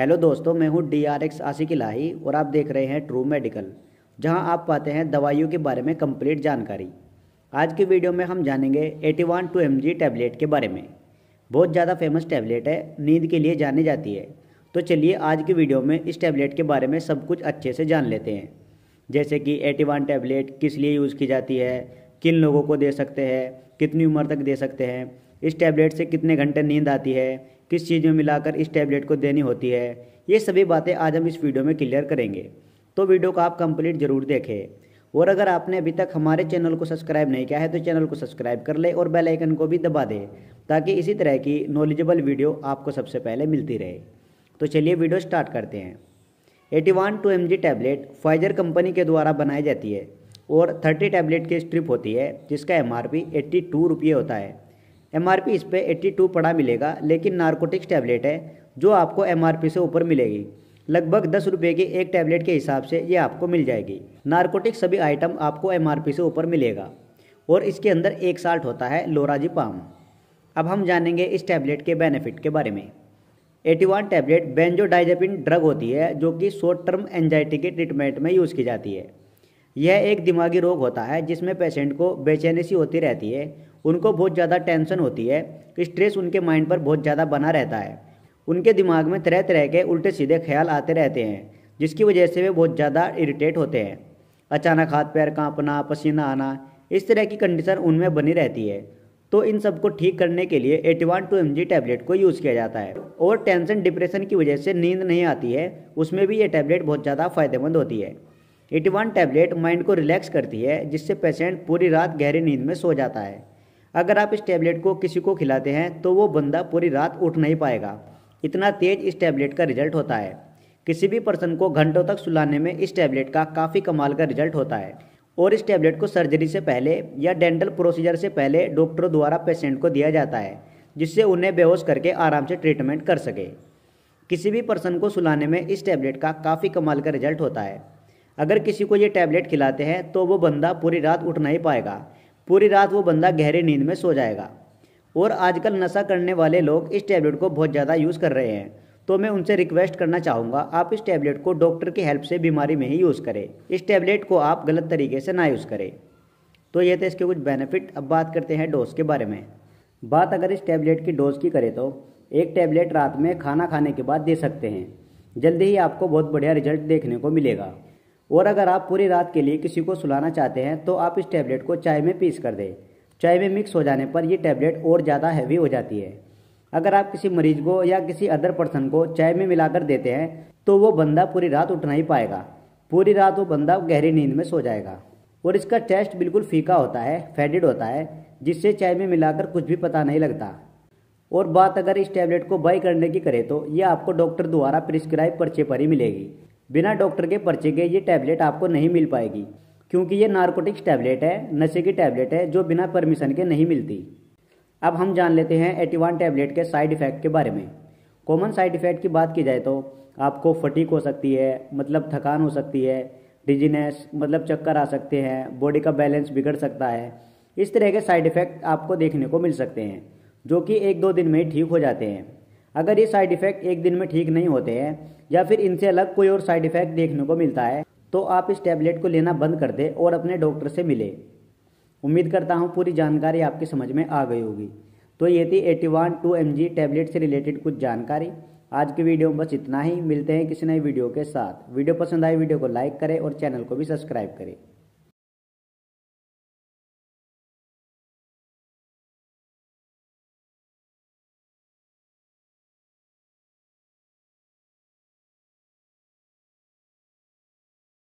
hello दोस्तों मैं हूं D R X Ashiq Elahi और आप देख रहे हैं ट्रू मेडिकल जहां आप पाते हैं दवाइयों के बारे में कंप्लीट जानकारी आज की वीडियो में हम जानेंगे Ativan two M G tablet के बारे में बहुत ज़्यादा फेमस टैबलेट है नींद के लिए जानी जाती है तो चलिए आज की वीडियो में इस टैबलेट के बारे में सब कुछ अच्छे से जान लेते हैं जैसे कि एटी वन टैबलेट किस लिए यूज़ की जाती है किन लोगों को दे सकते हैं कितनी उम्र तक दे सकते हैं इस टैबलेट से कितने घंटे नींद आती है किस चीज़ में मिलाकर इस टैबलेट को देनी होती है ये सभी बातें आज हम इस वीडियो में क्लियर करेंगे तो वीडियो को आप कंप्लीट जरूर देखें और अगर आपने अभी तक हमारे चैनल को सब्सक्राइब नहीं किया है तो चैनल को सब्सक्राइब कर ले और बेल आइकन को भी दबा दे ताकि इसी तरह की नॉलेजेबल वीडियो आपको सबसे पहले मिलती रहे तो चलिए वीडियो स्टार्ट करते हैं Ativan two M G tablet Pfizer company के द्वारा बनाई जाती है और थर्टी टैबलेट की स्ट्रिप होती है जिसका M R P eighty two रुपये होता है एम इस पर एट्टी टू पड़ा मिलेगा लेकिन नार्कोटिक्स टैबलेट है जो आपको एम से ऊपर मिलेगी लगभग दस रुपये की एक टैबलेट के हिसाब से ये आपको मिल जाएगी नार्कोटिक सभी आइटम आपको एम से ऊपर मिलेगा और इसके अंदर एक साल्ट होता है लोराजी पाम अब हम जानेंगे इस टैबलेट के बेनिफिट के बारे में Ativan tablet diazepine drug होती है जो कि शॉर्ट टर्म एंजाइटी के ट्रीटमेंट में यूज़ की जाती है यह एक दिमागी रोग होता है जिसमें पेशेंट को बेचैनी सी होती रहती है उनको बहुत ज़्यादा टेंशन होती है स्ट्रेस उनके माइंड पर बहुत ज़्यादा बना रहता है उनके दिमाग में तरह तरह के उल्टे सीधे ख्याल आते रहते हैं जिसकी वजह से वे बहुत ज़्यादा इरीटेट होते हैं अचानक हाथ पैर कांपना पसीना आना इस तरह की कंडीशन उनमें बनी रहती है तो इन सबको ठीक करने के लिए Ativan two M G tablet को यूज़ किया जाता है और टेंशन डिप्रेशन की वजह से नींद नहीं आती है उसमें भी ये टैबलेट बहुत ज़्यादा फायदेमंद होती है एटी वन टैबलेट माइंड को रिलैक्स करती है जिससे पेशेंट पूरी रात गहरी नींद में सो जाता है अगर आप इस टैबलेट को किसी को खिलाते हैं तो वो बंदा पूरी रात उठ नहीं पाएगा इतना तेज इस टैबलेट का रिजल्ट होता है किसी भी पर्सन को घंटों तक सुलाने में इस टैबलेट का काफ़ी कमाल का रिजल्ट होता है और इस टैबलेट को सर्जरी से पहले या डेंटल प्रोसीजर से पहले डॉक्टरों द्वारा पेशेंट को दिया जाता है जिससे उन्हें बेहोश करके आराम से ट्रीटमेंट कर सके किसी भी पर्सन को सुलाने में इस टैबलेट का काफ़ी कमाल का रिजल्ट होता है अगर किसी को ये टैबलेट खिलाते हैं तो वो बंदा पूरी रात उठ नहीं पाएगा पूरी रात वो बंदा गहरी नींद में सो जाएगा और आजकल नशा करने वाले लोग इस टैबलेट को बहुत ज़्यादा यूज़ कर रहे हैं तो मैं उनसे रिक्वेस्ट करना चाहूँगा आप इस टैबलेट को डॉक्टर की हेल्प से बीमारी में ही यूज़ करें इस टैबलेट को आप गलत तरीके से ना यूज़ करें तो ये थे इसके कुछ बेनिफिट अब बात करते हैं डोज़ के बारे में बात अगर इस टैबलेट की डोज़ की करें तो एक टैबलेट रात में खाना खाने के बाद दे सकते हैं जल्दी ही आपको बहुत बढ़िया रिजल्ट देखने को मिलेगा और अगर आप पूरी रात के लिए किसी को सुलाना चाहते हैं तो आप इस टैबलेट को चाय में पीस कर दें चाय में मिक्स हो जाने पर यह टैबलेट और ज़्यादा हैवी हो जाती है अगर आप किसी मरीज को या किसी अदर पर्सन को चाय में मिलाकर देते हैं तो वो बंदा पूरी रात उठ नहीं पाएगा पूरी रात वो बंदा गहरी नींद में सो जाएगा और इसका टेस्ट बिल्कुल फीका होता है फेडिड होता है जिससे चाय में मिलाकर कुछ भी पता नहीं लगता और बात अगर इस टैबलेट को बाई करने की करें तो यह आपको डॉक्टर द्वारा प्रिस्क्राइब पर्चे पर ही मिलेगी बिना डॉक्टर के पर्चे के ये टैबलेट आपको नहीं मिल पाएगी क्योंकि ये नारकोटिक्स टैबलेट है नशे की टैबलेट है जो बिना परमिशन के नहीं मिलती अब हम जान लेते हैं एटीवान टैबलेट के साइड इफ़ेक्ट के बारे में कॉमन साइड इफ़ेक्ट की बात की जाए तो आपको फटीक हो सकती है मतलब थकान हो सकती है डिजीनेस मतलब चक्कर आ सकते हैं बॉडी का बैलेंस बिगड़ सकता है इस तरह के साइड इफ़ेक्ट आपको देखने को मिल सकते हैं जो कि एक दो दिन में ही ठीक हो जाते हैं अगर ये साइड इफेक्ट एक दिन में ठीक नहीं होते हैं या फिर इनसे अलग कोई और साइड इफेक्ट देखने को मिलता है तो आप इस टैबलेट को लेना बंद कर दें और अपने डॉक्टर से मिले उम्मीद करता हूँ पूरी जानकारी आपकी समझ में आ गई होगी तो ये थी Ativan two M G tablet से रिलेटेड कुछ जानकारी आज के वीडियो में बस इतना ही मिलते हैं किसी नए वीडियो के साथ वीडियो पसंद आए वीडियो को लाइक करें और चैनल को भी सब्सक्राइब करें